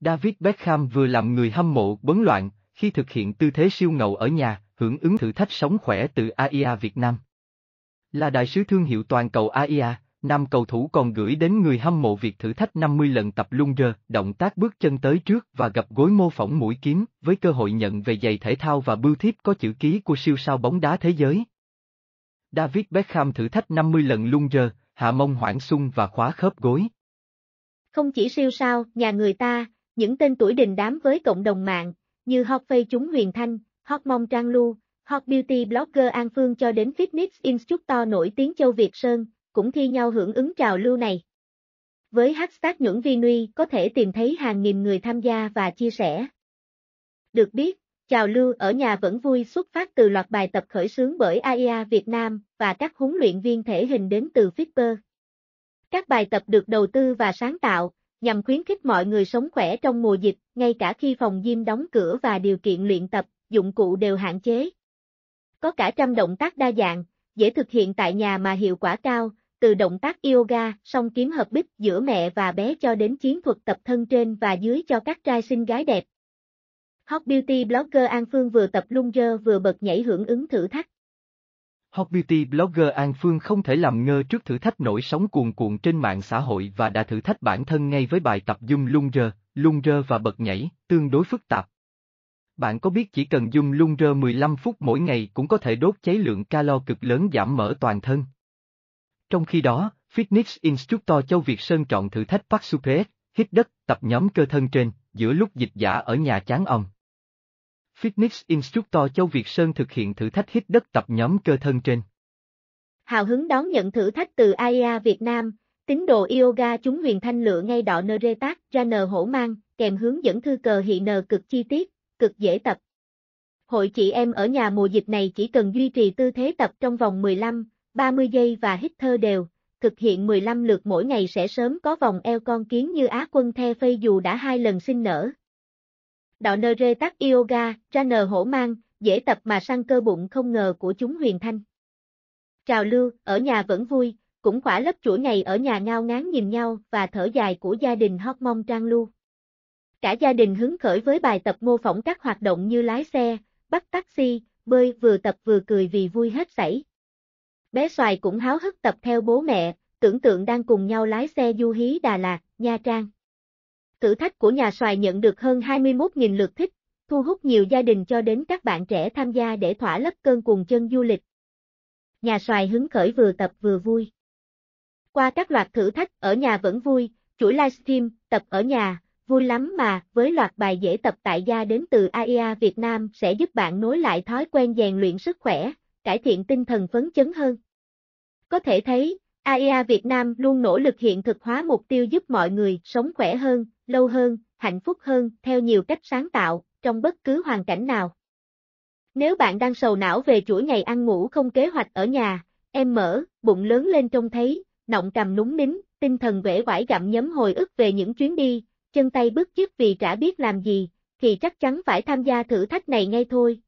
David Beckham vừa làm người hâm mộ bấn loạn khi thực hiện tư thế siêu ngầu ở nhà, hưởng ứng thử thách sống khỏe từ AIA Việt Nam. Là đại sứ thương hiệu toàn cầu AIA, nam cầu thủ còn gửi đến người hâm mộ việc thử thách 50 lần tập lung rơ, động tác bước chân tới trước và gặp gối mô phỏng mũi kiếm, với cơ hội nhận về giày thể thao và bưu thiếp có chữ ký của siêu sao bóng đá thế giới. David Beckham thử thách 50 lần lung rơ, hạ mông hoảng sung và khóa khớp gối. Không chỉ siêu sao, nhà người ta, những tên tuổi đình đám với cộng đồng mạng, như Hot Face chúng Huyền Thanh, Hot Mong Trang Lu, Hot Beauty Blogger An Phương cho đến Fitness Instructor nổi tiếng Châu Việt Sơn, cũng thi nhau hưởng ứng trào lưu này. Với hashtag những vi nuy có thể tìm thấy hàng nghìn người tham gia và chia sẻ. Được biết, chào lưu ở nhà vẫn vui xuất phát từ loạt bài tập khởi xướng bởi AIA Việt Nam và các huấn luyện viên thể hình đến từ Fitper. Các bài tập được đầu tư và sáng tạo, nhằm khuyến khích mọi người sống khỏe trong mùa dịch, ngay cả khi phòng gym đóng cửa và điều kiện luyện tập, dụng cụ đều hạn chế. Có cả trăm động tác đa dạng, dễ thực hiện tại nhà mà hiệu quả cao, từ động tác yoga, song kiếm hợp bích giữa mẹ và bé cho đến chiến thuật tập thân trên và dưới cho các trai xinh gái đẹp. Hot Beauty Blogger An Phương vừa tập lung dơ vừa bật nhảy hưởng ứng thử thách. Hot Beauty Blogger An Phương không thể làm ngơ trước thử thách nổi sóng cuồn cuộn trên mạng xã hội và đã thử thách bản thân ngay với bài tập dung lung rơ, lung rơ và bật nhảy, tương đối phức tạp. Bạn có biết chỉ cần dung lung rơ 15 phút mỗi ngày cũng có thể đốt cháy lượng calo cực lớn giảm mỡ toàn thân. Trong khi đó, Fitness Instructor Châu Việt Sơn chọn thử thách Park Super hít đất, tập nhóm cơ thân trên, giữa lúc dịch giả ở nhà chán ông. Fitness Instructor Châu Việt Sơn thực hiện thử thách hít đất tập nhóm cơ thân trên. Hào hứng đón nhận thử thách từ AIA Việt Nam, tín đồ yoga chúng huyền thanh lựa ngay đọ nơ rê tác ra nờ hổ mang, kèm hướng dẫn thư cờ hiện nờ cực chi tiết, cực dễ tập. Hội chị em ở nhà mùa dịch này chỉ cần duy trì tư thế tập trong vòng 15, 30 giây và hít thơ đều, thực hiện 15 lượt mỗi ngày sẽ sớm có vòng eo con kiến như Á quân The Phây dù đã hai lần sinh nở đạo nơ rê tắc yoga, ra nờ hổ mang, dễ tập mà săn cơ bụng không ngờ của chúng huyền thanh. Trào lưu, ở nhà vẫn vui, cũng khỏa lớp chuỗi ngày ở nhà ngao ngán nhìn nhau và thở dài của gia đình hót mong trang lưu. Cả gia đình hứng khởi với bài tập mô phỏng các hoạt động như lái xe, bắt taxi, bơi vừa tập vừa cười vì vui hết sảy. Bé Xoài cũng háo hức tập theo bố mẹ, tưởng tượng đang cùng nhau lái xe du hí Đà Lạt, Nha Trang. Thử thách của nhà xoài nhận được hơn 21.000 lượt thích, thu hút nhiều gia đình cho đến các bạn trẻ tham gia để thỏa lấp cơn cuồng chân du lịch. Nhà xoài hứng khởi vừa tập vừa vui. Qua các loạt thử thách ở nhà vẫn vui, chuỗi livestream, tập ở nhà, vui lắm mà, với loạt bài dễ tập tại gia đến từ AIA Việt Nam sẽ giúp bạn nối lại thói quen rèn luyện sức khỏe, cải thiện tinh thần phấn chấn hơn. Có thể thấy, AIA Việt Nam luôn nỗ lực hiện thực hóa mục tiêu giúp mọi người sống khỏe hơn, lâu hơn, hạnh phúc hơn theo nhiều cách sáng tạo, trong bất cứ hoàn cảnh nào. Nếu bạn đang sầu não về chuỗi ngày ăn ngủ không kế hoạch ở nhà, em mở, bụng lớn lên trông thấy, nọng cầm núng nín, tinh thần vẻ quải gặm nhấm hồi ức về những chuyến đi, chân tay bứt chiếc vì chả biết làm gì, thì chắc chắn phải tham gia thử thách này ngay thôi,